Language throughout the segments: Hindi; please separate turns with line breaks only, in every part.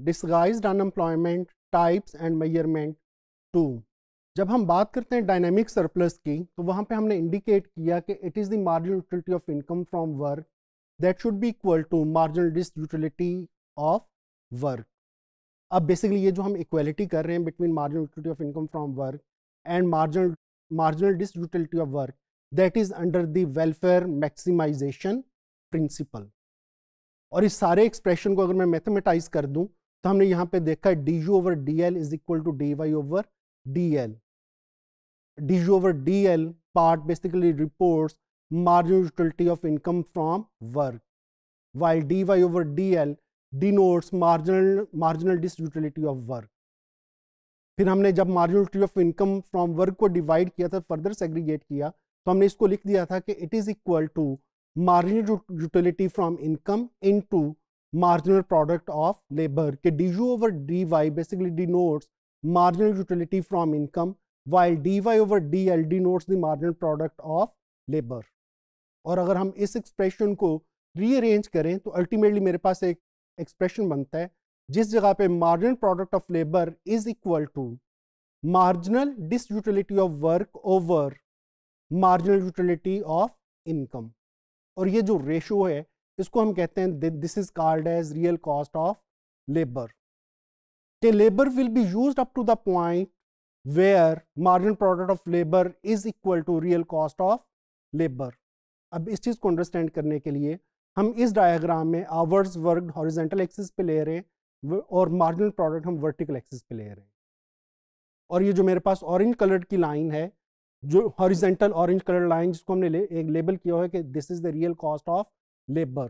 Disguise unemployment types and measurement two जब हम बात करते हैं डायनेमिक सरप्लस की तो वहाँ पे हमने इंडिकेट किया कि it is the marginal utility of income from work that should be equal to marginal disutility of work अब बेसिकली ये जो हम इक्वलिटी कर रहे हैं between marginal utility of income from work and marginal marginal disutility of work that is under the welfare maximisation principle और इस सारे एक्सप्रेशन को अगर मैं मैथमेटाइज कर दूँ तो हमने यहां पे देखा है D U over D L is equal to D Y over D L D U over D L part basically reports marginal utility of income from work while dy over dl denotes marginal marginal disutility of work फिर हमने जब marginality of income from work को डिवाइड किया था फर्दर सेग्रीगेट किया तो हमने इसको लिख दिया था कि it is equal to marginal utility from income into marginal product of labor. Okay, du over dy basically denotes marginal utility from income, while dy over dl denotes the marginal product of labor. और अगर हम इस एक्सप्रेशन को रीअरेंज करें तो अल्टीमेटली मेरे पास एक एक्सप्रेशन बनता है जिस जगह पे marginal product of labour is equal to marginal disutility of work over marginal utility of income और ये जो रेशो है इसको हम कहते हैं this is called as real cost of labour के labour will be use up to the point where margin product of labour is equal to real cost of labour अब इस चीज़ को अंडरस्टैंड करने के लिए हम इस डायग्राम में आवर्स वर्क हॉरिजेंटल एक्सिस पे ले रहे हैं और मार्जिनल प्रोडक्ट हम वर्टिकल एक्सिस पे ले रहे हैं और ये जो मेरे पास ऑरेंज कलर की लाइन है जो हॉरिजेंटल ऑरेंज कलर लाइन जिसको हमने ले, एक लेबल किया हुआ है कि this is the real cost of labor,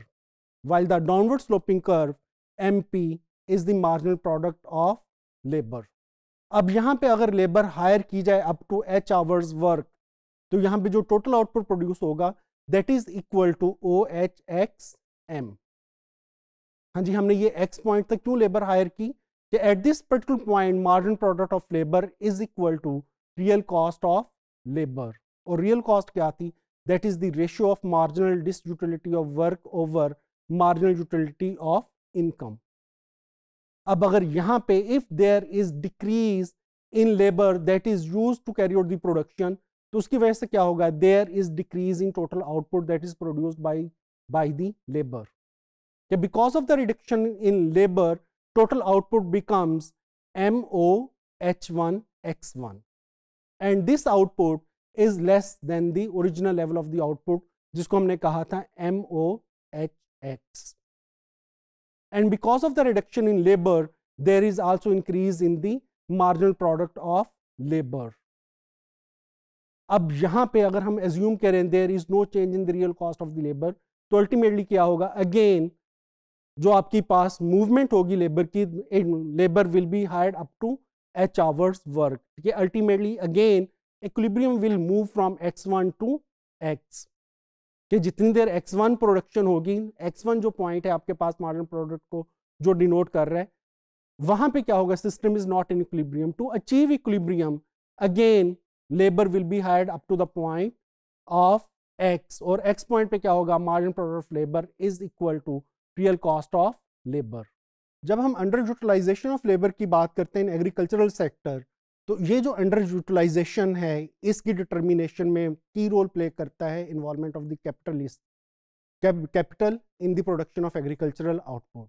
while the downward sloping curve MP is the marginal product of labor. अब यहाँ पे अगर लेबर हायर की जाए up to H hours work तो यहाँ पे जो टोटल आउटपुट प्रोड्यूस होगा that is equal to O H X M हाँ जी हमने ये एक्स पॉइंट तक क्यों लेबर हायर की कि at this particular point margin product of labour is equal to real cost of labour और रियल कॉस्ट क्या थी that is the ratio of marginal disutility of work over marginal utility of income. ab agar yahan pe if there is decrease in labor that is used to carry out the production to uski wajah se kya hoga there is decrease in total output that is produced by by the labor. Yeah, because of the reduction in labor total output becomes m o h1 x1 and this output is less than the original level of the output जिसको हमने कहा था M O H X and because of the reduction in labour there is also increase in the marginal product of labour अब यहां पे अगर हम एज्यूम करें there is no change in the real cost of the labour तो अल्टीमेटली क्या होगा अगेन जो आपके पास मूवमेंट होगी लेबर की labour will be hired up to H hours work ठीक है ultimately again equilibrium will move from x1 to X के जितनी देर x1 प्रोडक्शन होगी x1 जो पॉइंट है आपके पास मॉडर्न प्रोडक्ट को जो डिनोट कर रहा है वहां पे क्या होगा system is not in equilibrium to achieve equilibrium again labour will be hired up to the point of x और x पॉइंट पे क्या होगा margin product of labour is equal to real cost of labour जब हम अंडर यूटिलाइजेशन ऑफ लेबर की बात करते हैं इन एग्रीकल्चरल सेक्टर तो ये जो अंडर यूटिलाइजेशन है इसकी डिटर्मिनेशन में की रोल प्ले करता है involvement of the capitalist capital in the production of agricultural output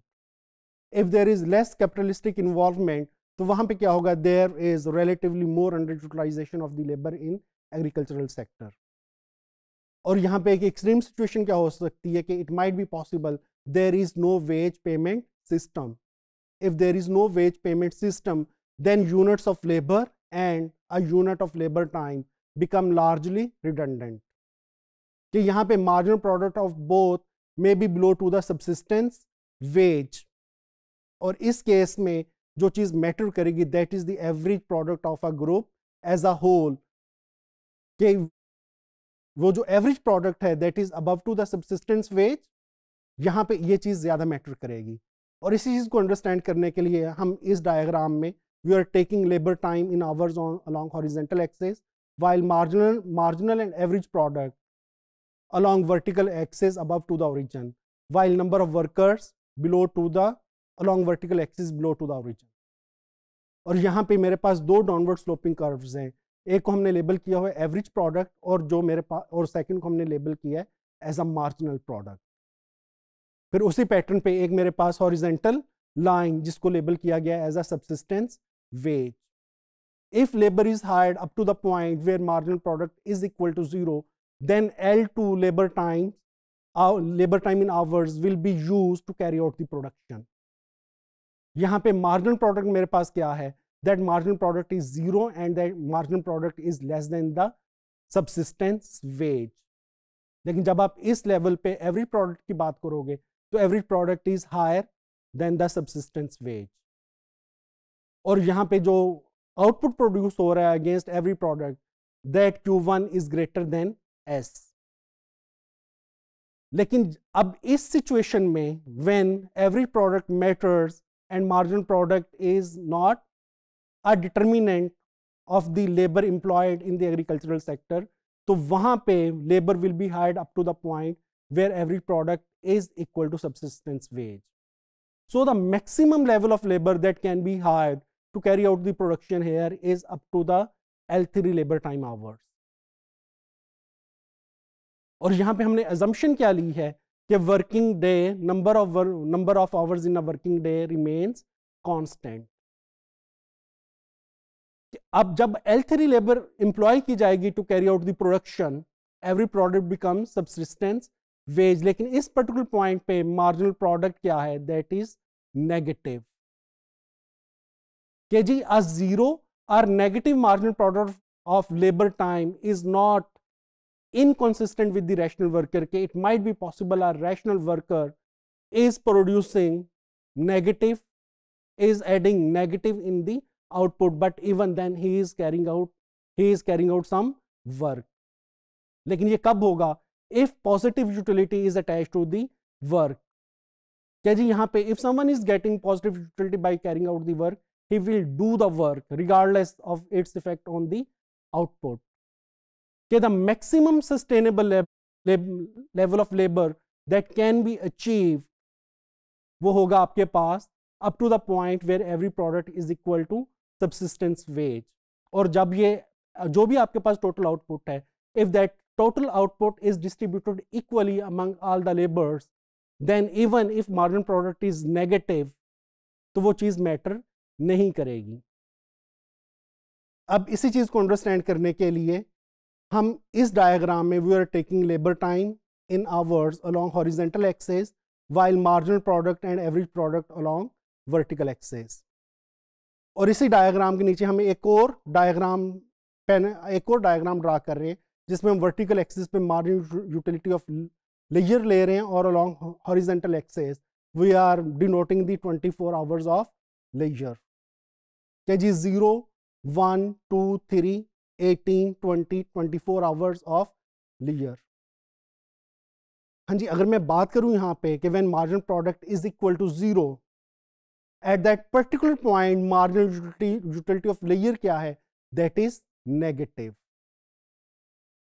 if there is less capitalistic involvement तो वहां पे क्या होगा there is relatively more underutilisation of the labour in agricultural sector और यहाँ पे एक एक्सट्रीम सिचुएशन क्या हो सकती है कि it might be possible there is no wage payment system if there is no wage payment system then units of labor and a unit of labor time become largely redundant. कि यहाँ पे marginal product of both may be below to the subsistence wage और इस केस में जो चीज़ मैटर करेगी that is the average product of a group as a whole कि वो जो एवरेज प्रोडक्ट है that is above to the subsistence wage यहाँ पे ये चीज़ ज़्यादा मैटर करेगी और इसी चीज़ को अंडरस्टैंड करने के लिए हम इस डायग्राम में we are taking labor time in hours on along horizontal axis while marginal marginal and average product along vertical axis above to the origin while number of workers below to the along vertical axis below to the origin और यहाँ पे मेरे पास दो डाउनवर्ड स्लोपिंग कर्व्स हैं एक को हमने लेबल किया हुआ है एवरेज प्रोडक्ट और जो मेरे पास और सेकंड को हमने लेबल किया है एज अ मार्जिनल प्रोडक्ट फिर उसी पैटर्न पे एक मेरे पास हॉरिजेंटल लाइन जिसको लेबल किया गया है as a subsistence wage. If labor is hired up to the point where marginal product is equal to zero, then L2 labor time, our labor time in hours will be used to carry out the production. यहाँ पे marginal product मेरे पास क्या है That marginal product is zero and that marginal product is less than the subsistence wage. लेकिन जब आप इस लेवल पे एवरी प्रोडक्ट की बात करोगे तो every product is higher than the subsistence wage और यहाँ पे जो आउटपुट प्रोड्यूस हो रहा है against every product that Q one is greater than S लेकिन अब इस सिचुएशन में when every product matters and margin product is not a determinant of the labour employed in the agricultural sector तो वहां पे labour will be hired up to the point where every product is equal to subsistence wage So the maximum level of labor that can be hired to carry out the production here is up to the L3 labor time hours. और यहां पे हमने assumption क्या ली है कि working day number of number of hours in a working day remains constant. अब जब L3 लेबर एम्प्लॉय की जाएगी to carry out the production every product become subsistence wage लेकिन इस पर्टिकुलर पॉइंट पे मार्जिनल प्रोडक्ट क्या है दैट इज नेगेटिव कि जी uh zero or negative marginal product of labour time is not inconsistent with the rational worker के it might be possible or rational worker is producing negative is adding negative in the output but even then he is carrying out he is carrying out some work लेकिन ये कब होगा if positive utility is attach to the work क्या जी यहां पे if someone is getting positive utility by carrying out the work he will do the work regardless of its effect on the output. Okay, the maximum sustainable lab, lab, level of labor that can be achieved wo hoga aapke paas up to the point where every product is equal to subsistence wage aur jab ye jo bhi aapke paas total output hai if that total output is distributed equally among all the laborers then even if marginal product is negative to wo cheez matter नहीं करेगी अब इसी चीज़ को अंडरस्टैंड करने के लिए हम इस डायग्राम में we are taking labour time in hours along horizontal axis while marginal product and average product along vertical axis और इसी डायग्राम के नीचे हम एक और डायग्राम पेन एक और डायग्राम ड्रा कर रहे हैं जिसमें हम वर्टिकल एक्सेस पे मार्जिन यूटिलिटी ऑफ लेयर ले रहे हैं और along horizontal axis we are denoting the 24 hours of जी zero one two three eighteen twenty twenty four hours of leisure हाँ जी अगर मैं बात करूं यहाँ पे कि when margin product is equal to zero at that particular point marginal utility of लेयर क्या है दैट इज नेगेटिव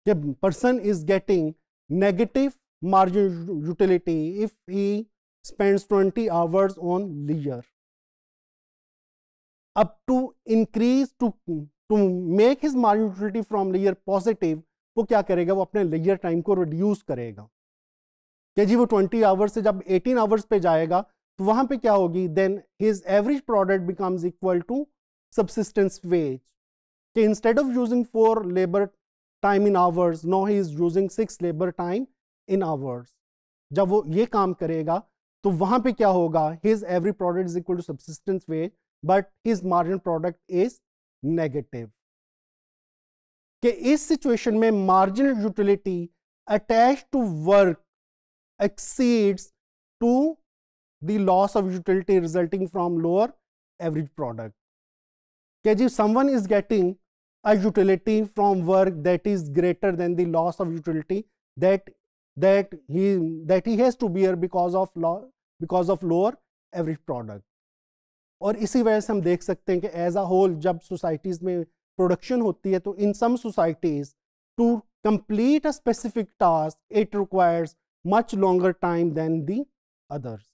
कि person is getting negative margin utility if he spends 20 hours on leisure up to increase to to make his marginality from layer positive वो क्या करेगा वो अपने लेयर टाइम को रिड्यूस करेगा क्या जी वो 20 आवर्स से जब 18 आवर्स पे जाएगा तो वहां पे क्या होगी then his average product becomes equal to subsistence wage कि instead of using four labour time in hours no he is using six labour time in hours जब वो ये काम करेगा तो वहां पे क्या होगा his every product is equal to subsistence wage but his margin product is negative. कि इस situation, में marginal utility attached to work exceeds to the loss of utility resulting from lower average product. Okay, if someone is getting a utility from work that is greater than the loss of utility that that he that he has to bear because of because of lower average product. और इसी वजह से हम देख सकते हैं कि एज अ होल जब सोसाइटीज में प्रोडक्शन होती है तो in some societies to complete a specific task it requires much longer time than the others